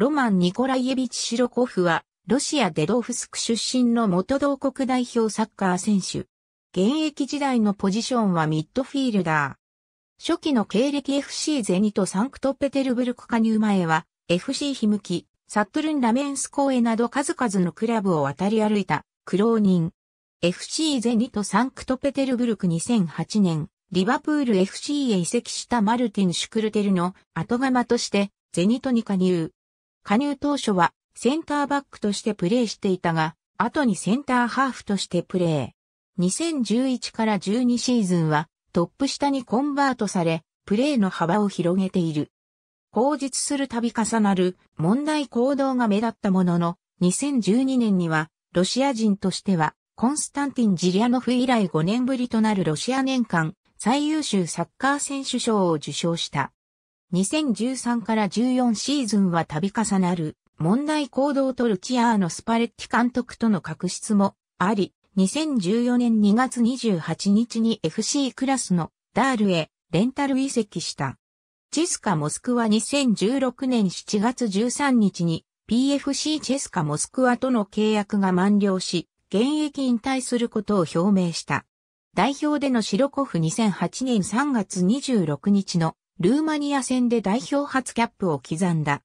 ロマン・ニコライエビチ・シロコフは、ロシア・デドーフスク出身の元同国代表サッカー選手。現役時代のポジションはミッドフィールダー。初期の経歴 FC ゼニとサンクトペテルブルク加入前は、FC ヒムキ、サットルン・ラメンスーエなど数々のクラブを渡り歩いた、苦労人。FC ゼニとサンクトペテルブルク2008年、リバプール FC へ移籍したマルティン・シュクルテルの後釜として、ゼニトに加入。加入当初はセンターバックとしてプレーしていたが、後にセンターハーフとしてプレー。2011から12シーズンはトップ下にコンバートされ、プレーの幅を広げている。口実する度重なる問題行動が目立ったものの、2012年にはロシア人としてはコンスタンティン・ジリアノフ以来5年ぶりとなるロシア年間最優秀サッカー選手賞を受賞した。2013から14シーズンは度重なる問題行動とルチアーノ・スパレッティ監督との確執もあり、2014年2月28日に FC クラスのダールへレンタル移籍した。チェスカ・モスクワ2016年7月13日に PFC チェスカ・モスクワとの契約が満了し、現役引退することを表明した。代表でのシロコフ2008年3月26日のルーマニア戦で代表初キャップを刻んだ。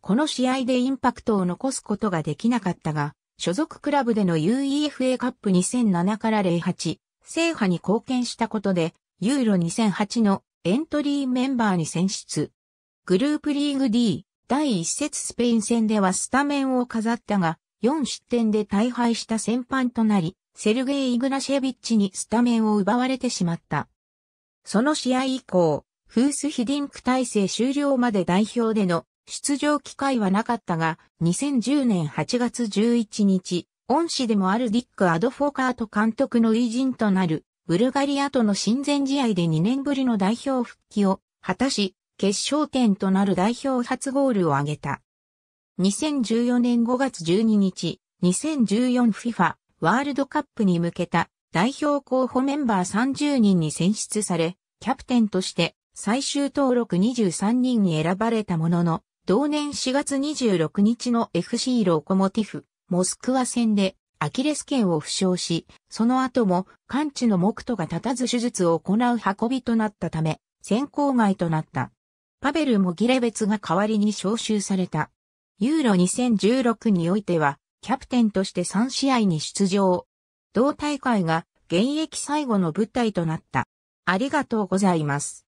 この試合でインパクトを残すことができなかったが、所属クラブでの UEFA カップ2007から08、制覇に貢献したことで、ユーロ2008のエントリーメンバーに選出。グループリーグ D、第1節スペイン戦ではスタメンを飾ったが、4失点で大敗した戦犯となり、セルゲイ・イグナシェビッチにスタメンを奪われてしまった。その試合以降、フースヒディンク体制終了まで代表での出場機会はなかったが、2010年8月11日、恩師でもあるディック・アドフォーカート監督の偉人となる、ブルガリアとの親善試合で2年ぶりの代表復帰を果たし、決勝点となる代表初ゴールを挙げた。2014年5月12日、2014FIFA ワールドカップに向けた代表候補メンバー30人に選出され、キャプテンとして最終登録23人に選ばれたものの、同年4月26日の FC ロコモティフ、モスクワ戦でアキレス腱を負傷し、その後も完治の目途が立たず手術を行う運びとなったため、選考外となった。パベル・モギレベツが代わりに招集された。ユーロ2016においては、キャプテンとして3試合に出場。同大会が現役最後の舞台となった。ありがとうございます。